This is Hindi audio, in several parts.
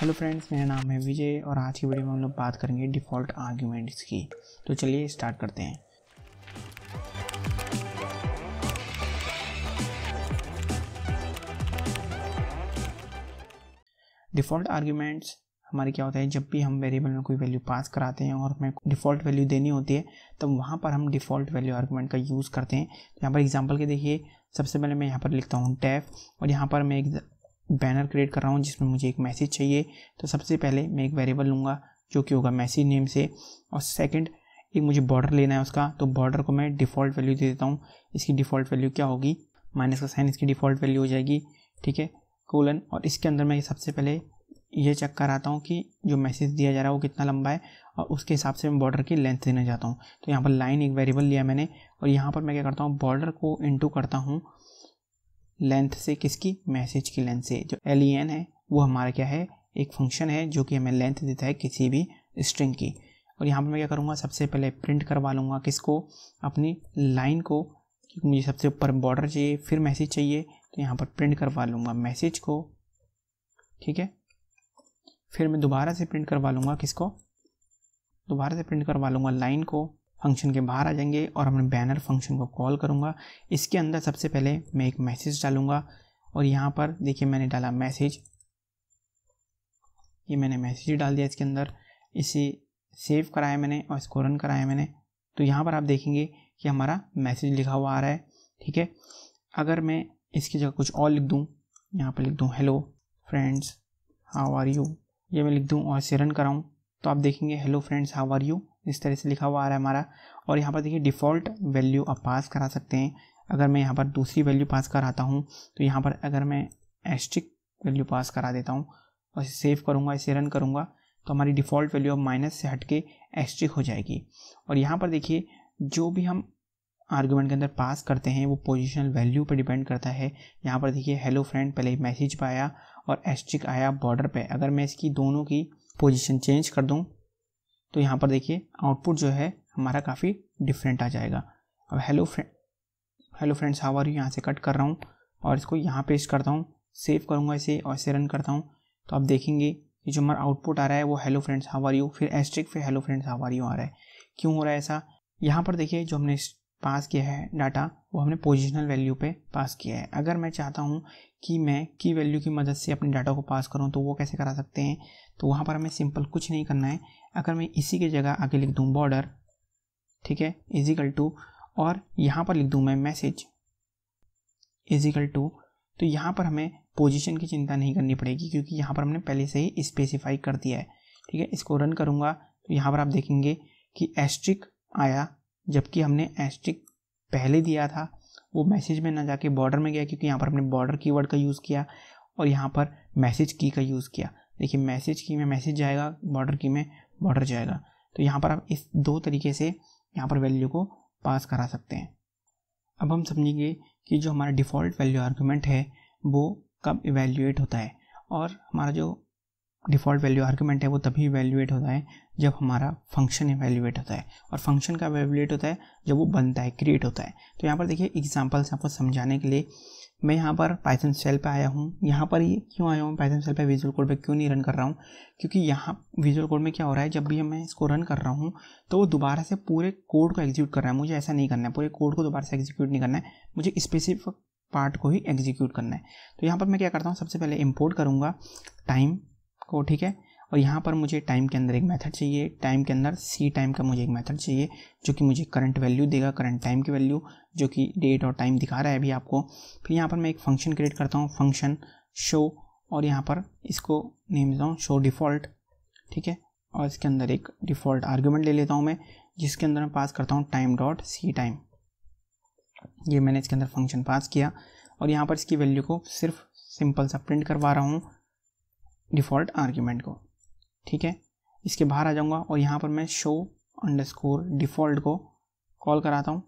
हेलो फ्रेंड्स मेरा नाम है विजय और आज की वीडियो में हम लोग बात करेंगे डिफ़ॉल्ट आर्ग्यूमेंट्स की तो चलिए स्टार्ट करते हैं डिफ़ॉल्ट आर्ग्यूमेंट्स हमारे क्या होता है जब भी हम वेरिएबल में कोई वैल्यू पास कराते हैं और हमें डिफ़ॉल्ट वैल्यू देनी होती है तब तो वहाँ पर हम डिफ़ॉल्ट वैल्यू आर्ग्यूमेंट का यूज़ करते हैं यहाँ पर एग्जांपल के देखिए सबसे पहले मैं यहाँ पर लिखता हूँ टैफ और यहाँ पर मैं बैनर क्रिएट कर रहा हूँ जिसमें मुझे एक मैसेज चाहिए तो सबसे पहले मैं एक वेरिएबल लूँगा जो कि होगा मैसेज नेम से और सेकंड एक मुझे बॉर्डर लेना है उसका तो बॉर्डर को मैं डिफ़ॉल्ट वैल्यू दे देता हूँ इसकी डिफ़ॉल्ट वैल्यू क्या होगी माइनस का साइन इसकी डिफ़ॉल्ट वैल्यू हो जाएगी ठीक है कोलन और इसके अंदर मैं सबसे पहले ये चेक कराता हूँ कि जो मैसेज दिया जा रहा है वो कितना लंबा है और उसके हिसाब से मैं बॉर्डर की लेंथ देना चाहता हूँ तो यहाँ पर लाइन एक वेरिएबल लिया मैंने और यहाँ पर मैं क्या करता हूँ बॉर्डर को इंटू करता हूँ लेंथ से किसकी मैसेज की लेंथ से जो एल ई एन है वो हमारा क्या है एक फंक्शन है जो कि हमें लेंथ देता है किसी भी स्ट्रिंग की और यहाँ पर मैं क्या करूँगा सबसे पहले प्रिंट करवा लूँगा किसको अपनी लाइन को क्योंकि मुझे सबसे ऊपर बॉर्डर चाहिए फिर मैसेज चाहिए तो यहाँ पर प्रिंट करवा लूँगा मैसेज को ठीक है फिर मैं दोबारा से प्रिंट करवा लूँगा किसको दोबारा से प्रिंट करवा लूँगा लाइन को फंक्शन के बाहर आ जाएंगे और हमें बैनर फंक्शन को कॉल करूँगा इसके अंदर सबसे पहले मैं एक मैसेज डालूँगा और यहाँ पर देखिए मैंने डाला मैसेज ये मैंने मैसेज डाल दिया इसके अंदर इसे सेव कराया मैंने और इसको रन कराया मैंने तो यहाँ पर आप देखेंगे कि हमारा मैसेज लिखा हुआ आ रहा है ठीक है अगर मैं इसकी जगह कुछ और लिख दूँ यहाँ पर लिख दूँ hello friends how are you ये मैं लिख दूँ और इसे रन कराऊँ तो आप देखेंगे hello friends how are you इस तरह से लिखा हुआ आ रहा है हमारा और यहाँ पर देखिए डिफ़ॉल्ट वैल्यू आप पास करा सकते हैं अगर मैं यहाँ पर दूसरी वैल्यू पास कराता हूँ तो यहाँ पर अगर मैं एस्ट्रिक वैल्यू पास करा देता हूँ और इसे सेव करूँगा इसे रन करूँगा तो हमारी डिफ़ॉल्ट वैल्यू अब माइनस से हट के एस्ट्रिक हो जाएगी और यहाँ पर देखिए जो भी हम आर्गूमेंट के अंदर पास करते हैं वो पोजिशनल वैल्यू पर डिपेंड करता है यहाँ पर देखिए हेलो फ्रेंड पहले मैसेज पर आया और एस्ट्रिक आया बॉर्डर पर अगर मैं इसकी दोनों की पोजिशन चेंज कर दूँ तो यहाँ पर देखिए आउटपुट जो है हमारा काफ़ी डिफरेंट आ जाएगा अब hello friend hello friends how are you यहाँ से कट कर रहा हूँ और इसको यहाँ पेस्ट करता हूँ सेव करूँगा इसे और इसे रन करता हूँ तो आप देखेंगे कि जो हमारा आउटपुट आ रहा है वो हेलो फ्रेंड्स हावर यू फिर एस्ट्रिक फिर हेलो फ्रेंड्स हावर यू आ रहा है क्यों हो रहा है ऐसा यहाँ पर देखिए जो हमने पास किया है डाटा वो हमने पोजिशनल वैल्यू पे पास किया है अगर मैं चाहता हूँ कि मैं की वैल्यू की मदद से अपने डाटा को पास करूँ तो वो कैसे करा सकते हैं तो वहाँ पर हमें सिंपल कुछ नहीं करना है अगर मैं इसी के जगह आगे लिख दूँ बॉर्डर ठीक है इजिकल टू और यहाँ पर लिख दूँ मैं मैसेज इजिकल टू तो यहाँ पर हमें पोजिशन की चिंता नहीं करनी पड़ेगी क्योंकि यहाँ पर हमने पहले से ही स्पेसिफाई कर दिया है ठीक है इसको रन करूँगा तो यहाँ पर आप देखेंगे कि एस्ट्रिक आया जबकि हमने एस्टिक पहले दिया था वो मैसेज में ना जाके बॉर्डर में गया क्योंकि यहाँ पर हमने बॉर्डर कीवर्ड का यूज़ किया और यहाँ पर मैसेज की का यूज़ किया देखिए मैसेज की में मैसेज जाएगा बॉर्डर की में बॉर्डर जाएगा तो यहाँ पर आप इस दो तरीके से यहाँ पर वैल्यू को पास करा सकते हैं अब हम समझेंगे कि जो हमारा डिफ़ॉल्ट वैल्यू आर्गूमेंट है वो कब इवेल्यूएट होता है और हमारा जो डिफ़ॉल्ट वैल्यू आर्गूमेंट है वो तभी वैल्यूएट होता है जब हमारा फंक्शन वैल्यूएट होता है और फंक्शन का वैल्यूएट होता है जब वो बनता है क्रिएट होता है तो यहाँ पर देखिए एग्जाम्पल्स आपको समझाने के लिए मैं यहाँ पर पाइथन सेल पे आया हूँ यहाँ पर ये क्यों आया हूँ पाइथन सेल पे विजुअल कोड पे क्यों नहीं रन कर रहा हूँ क्योंकि यहाँ विजुअल कोड में क्या हो रहा है जब भी मैं इसको रन कर रहा हूँ तो वो दोबारा से पूरे कोड को एग्जीक्यूट कर रहा है मुझे ऐसा नहीं करना है पूरे कोड को दोबारा से एग्जीक्यूट नहीं करना है मुझे स्पेसिफिक पार्ट को ही एग्जीक्यूट करना है तो यहाँ पर मैं क्या करता हूँ सबसे पहले इम्पोर्ट करूँगा टाइम को ठीक है और यहाँ पर मुझे टाइम के अंदर एक मेथड चाहिए टाइम के अंदर सी टाइम का मुझे एक मेथड चाहिए जो कि मुझे करंट वैल्यू देगा करंट टाइम की वैल्यू जो कि डेट और टाइम दिखा रहा है अभी आपको फिर यहाँ पर मैं एक फंक्शन क्रिएट करता हूँ फंक्शन शो और यहाँ पर इसको नेम देता हूँ शो डिफ़ॉल्ट ठीक है और इसके अंदर एक डिफ़ॉल्ट आर्ग्यूमेंट ले लेता हूँ मैं जिसके अंदर मैं पास करता हूँ टाइम डॉट सी टाइम ये मैंने इसके अंदर फंक्शन पास किया और यहाँ पर इसकी वैल्यू को सिर्फ सिंपल सा प्रिंट करवा रहा हूँ डिफ़ॉल्ट आर्ग्यूमेंट को ठीक है इसके बाहर आ जाऊँगा और यहाँ पर मैं शो अंडरस्कोर डिफ़ॉल्ट को कॉल कराता हूँ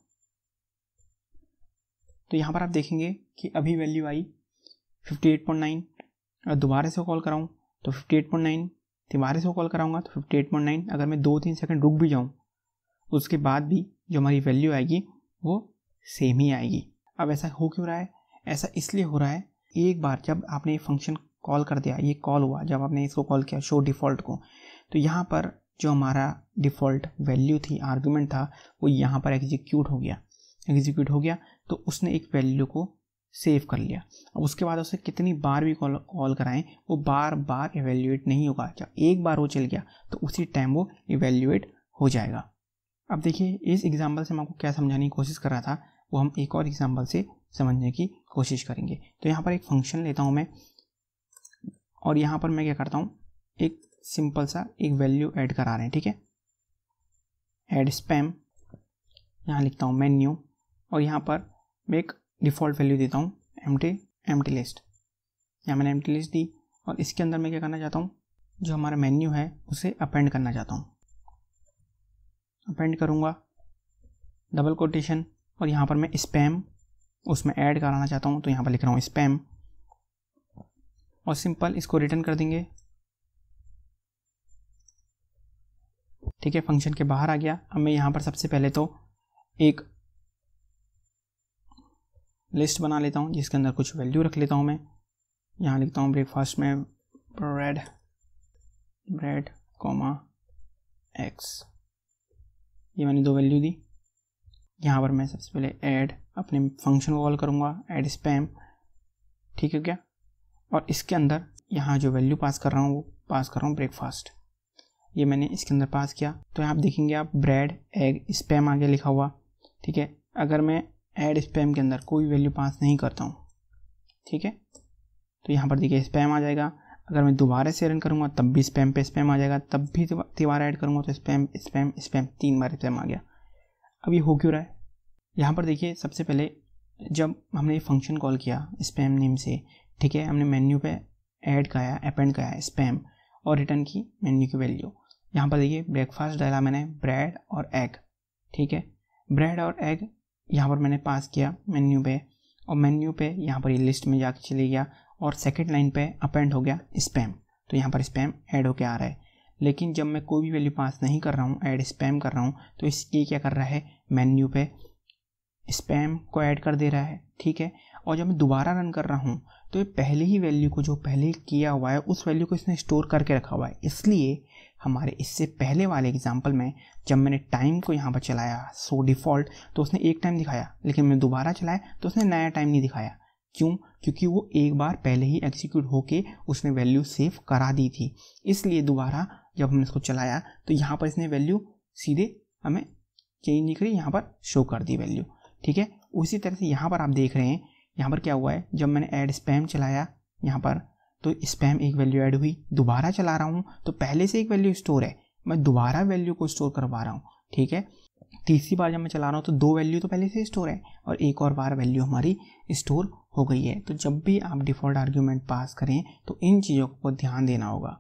तो यहाँ पर आप देखेंगे कि अभी वैल्यू आई 58.9 और दोबारा से कॉल कराऊँ तो 58.9 दोबारा से कॉल कराऊँगा तो 58.9 अगर मैं दो तीन सेकंड रुक भी जाऊँ उसके बाद भी जो हमारी वैल्यू आएगी वो सेम ही आएगी अब ऐसा हो क्यों रहा है ऐसा इसलिए हो रहा है एक बार जब आपने ये फंक्शन कॉल कर दिया ये कॉल हुआ जब आपने इसको कॉल किया शो डिफ़ॉल्ट को तो यहाँ पर जो हमारा डिफ़ॉल्ट वैल्यू थी आर्गूमेंट था वो यहाँ पर एग्जीक्यूट हो गया एग्जीक्यूट हो गया तो उसने एक वैल्यू को सेव कर लिया अब उसके बाद उसे कितनी बार भी कॉल कॉल कराएं वो बार बार एवेल्यूएट नहीं होगा जब एक बार वो चल गया तो उसी टाइम वो एवेल्यूएट हो जाएगा अब देखिए इस एग्ज़ाम्पल से हम आपको क्या समझाने की कोशिश कर रहा था वो हम एक और एग्ज़ाम्पल से समझने की कोशिश करेंगे तो यहाँ पर एक फंक्शन लेता हूँ मैं और यहाँ पर मैं क्या करता हूँ एक सिंपल सा एक वैल्यू ऐड करा रहे हैं ठीक है ऐड स्पैम यहाँ लिखता हूँ मेन्यू और यहाँ पर मैं एक डिफ़ॉल्ट वैल्यू देता हूँ empty empty list यहाँ मैंने एम टी लिस्ट दी और इसके अंदर मैं क्या करना चाहता हूँ जो हमारा मेन्यू है उसे अपेंड करना चाहता हूँ अपेंड करूँगा डबल कोटेशन और यहाँ पर मैं स्पैम उसमें ऐड कराना चाहता हूँ तो यहाँ पर लिख रहा हूँ स्पैम और सिंपल इसको रिटर्न कर देंगे ठीक है फंक्शन के बाहर आ गया अब मैं यहाँ पर सबसे पहले तो एक लिस्ट बना लेता हूँ जिसके अंदर कुछ वैल्यू रख लेता हूँ मैं यहाँ लिखता हूँ ब्रेकफास्ट में ब्रेड ब्रेड कॉमा एक्स ये मैंने दो वैल्यू दी यहाँ पर मैं सबसे पहले ऐड अपने फंक्शन को कॉल करूँगा ऐड स्पैम ठीक है क्या और इसके अंदर यहाँ जो वैल्यू पास कर रहा हूँ वो पास कर रहा हूँ ब्रेकफास्ट ये मैंने इसके अंदर पास किया तो यहाँ आप देखेंगे आप ब्रेड एग स्पैम आगे लिखा हुआ ठीक है अगर मैं एड स्पैम के अंदर कोई वैल्यू पास नहीं करता हूँ ठीक है तो यहाँ पर देखिए स्पैम आ जाएगा अगर मैं दोबारा से रन करूँगा तब भी स्पैम पे स्पैम आ जाएगा तब भी दोबारा ऐड करूँगा तो स्पैम स्पैम स्पैम तीन बार स्पैम आ गया अब ये हो क्यों रहा है यहाँ पर देखिए सबसे पहले जब हमने ये फंक्शन कॉल किया स्पैम नेम से ठीक है हमने मेन्यू पे ऐड कराया अपेंड कराया स्पैम और रिटर्न की मेन्यू की वैल्यू यहाँ पर देखिए ब्रेकफास्ट डाला मैंने ब्रेड और एग ठीक है ब्रेड और एग यहाँ पर मैंने पास किया मेन्यू पे और मेन्यू पे यहाँ पर ये लिस्ट में जाके चले गया और सेकेंड लाइन पे अपेंड हो गया स्पैम तो यहाँ पर स्पैम ऐड होके आ रहा है लेकिन जब मैं कोई भी वैल्यू पास नहीं कर रहा हूँ ऐड स्पैम कर रहा हूँ तो इसलिए क्या कर रहा है मेन्यू पे स्पैम को ऐड कर दे रहा है ठीक है और जब मैं दोबारा रन कर रहा हूँ तो ये पहले ही वैल्यू को जो पहले किया हुआ है उस वैल्यू को इसने स्टोर करके रखा हुआ है इसलिए हमारे इससे पहले वाले एग्जाम्पल में जब मैंने टाइम को यहाँ पर चलाया सो डिफ़ॉल्ट तो उसने एक टाइम दिखाया लेकिन मैं दोबारा चलाया तो उसने नया टाइम नहीं दिखाया क्यों क्योंकि वो एक बार पहले ही एग्जीक्यूट होके उसने वैल्यू सेव करा दी थी इसलिए दोबारा जब हमने इसको चलाया तो यहाँ पर इसने वैल्यू सीधे हमें चेंज नहीं करी यहाँ पर शो कर दी वैल्यू ठीक है उसी तरह से यहाँ पर आप देख रहे हैं यहाँ पर क्या हुआ है जब मैंने ऐड स्पैम चलाया यहाँ पर तो स्पैम एक वैल्यू ऐड हुई दोबारा चला रहा हूँ तो पहले से एक वैल्यू स्टोर है मैं दोबारा वैल्यू को स्टोर करवा रहा हूँ ठीक है तीसरी बार जब मैं चला रहा हूँ तो दो वैल्यू तो पहले से स्टोर है और एक और बार वैल्यू हमारी स्टोर हो गई है तो जब भी आप डिफ़ॉल्ट आर्ग्यूमेंट पास करें तो इन चीज़ों को ध्यान देना होगा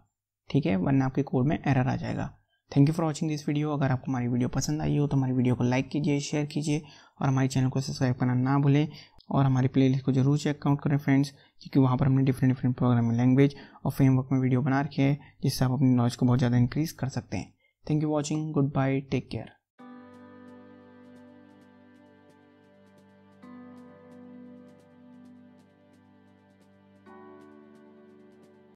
ठीक है वरना आपके कोड में एरर आ जाएगा thank you for watching this video अगर आपको हमारी वीडियो पसंद आई हो तो हमारी वीडियो को लाइक कीजिए शेयर कीजिए और हमारे चैनल को सब्सक्राइब करना ना भूलें और हमारी प्लेलिस्ट को जरूर चेकआउट करें फ्रेंड्स क्योंकि वहाँ पर हमने डिफरेंट डिफरेंट प्रोग्रामिंग लैंग्वेज और फ्रेमवर्क में वीडियो बना रखे हैं जिससे आप अपनी नॉलेज को बहुत ज़्यादा इंक्रीज़ कर सकते हैं thank you watching goodbye take care